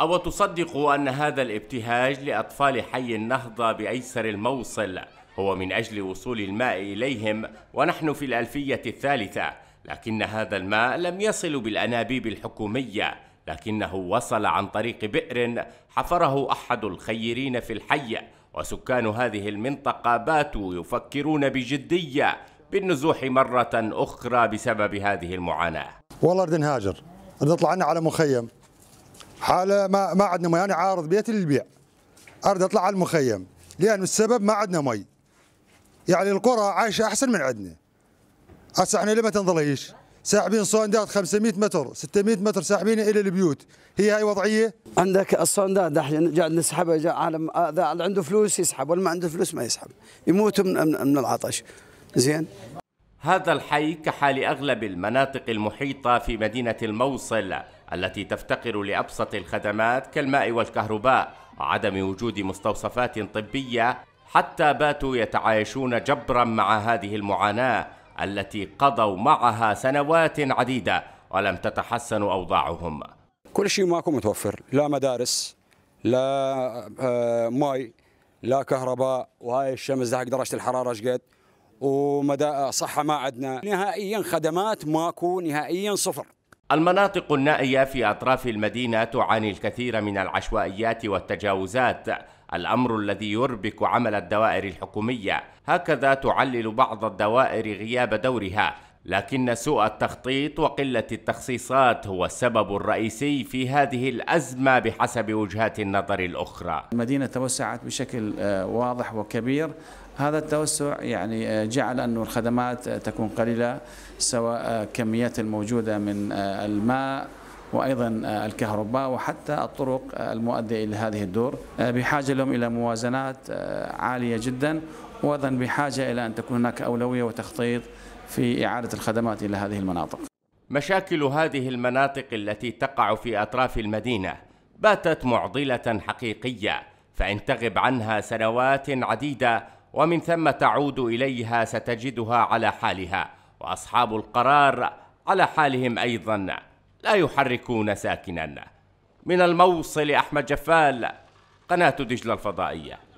أو تصدقوا أن هذا الابتهاج لأطفال حي النهضة بأيسر الموصل هو من أجل وصول الماء إليهم ونحن في الألفية الثالثة لكن هذا الماء لم يصل بالأنابيب الحكومية لكنه وصل عن طريق بئر حفره أحد الخيرين في الحي وسكان هذه المنطقة باتوا يفكرون بجدية بالنزوح مرة أخرى بسبب هذه المعاناة والله بدنا نهاجر بدنا نطلع عنا على مخيم حالة ما ما عندنا مي انا عارض بيتي للبيع اريد اطلع على المخيم لان السبب ما عندنا مي يعني القرى عايشه احسن من عندنا هسه احنا ليه ما تنضليش ساحبين صوندات 500 متر 600 متر ساحبين الى البيوت هي هاي وضعيه عندك الصوندات دحين قاعد نسحبها جا عالم هذا اللي عنده فلوس يسحب واللي ما عنده فلوس ما يسحب يموت من, من العطش زين هذا الحي كحال اغلب المناطق المحيطه في مدينه الموصل التي تفتقر لأبسط الخدمات كالماء والكهرباء وعدم وجود مستوصفات طبية حتى باتوا يتعايشون جبرا مع هذه المعاناة التي قضوا معها سنوات عديدة ولم تتحسن أوضاعهم كل شيء ماكو متوفر لا مدارس لا آه، ماء لا كهرباء وهاي الشمس حق درجة الحرارة شقد ومدى صحة ما عندنا نهائيا خدمات ماكو نهائيا صفر المناطق النائية في أطراف المدينة تعاني الكثير من العشوائيات والتجاوزات الأمر الذي يربك عمل الدوائر الحكومية هكذا تعلل بعض الدوائر غياب دورها لكن سوء التخطيط وقلة التخصيصات هو السبب الرئيسي في هذه الأزمة بحسب وجهات النظر الأخرى المدينة توسعت بشكل آه، واضح وكبير هذا التوسع يعني آه، جعل أن الخدمات آه، تكون قليلة سواء كميات الموجودة من الماء وأيضا آه، الكهرباء وحتى الطرق آه، المؤدية إلى هذه الدور آه، بحاجة لهم إلى موازنات عالية جدا وأيضا بحاجة إلى أن تكون هناك أولوية وتخطيط في إعادة الخدمات إلى هذه المناطق مشاكل هذه المناطق التي تقع في أطراف المدينة باتت معضلة حقيقية فإن تغب عنها سنوات عديدة ومن ثم تعود إليها ستجدها على حالها وأصحاب القرار على حالهم أيضاً لا يحركون ساكنا من الموصل أحمد جفال قناة دجلة الفضائية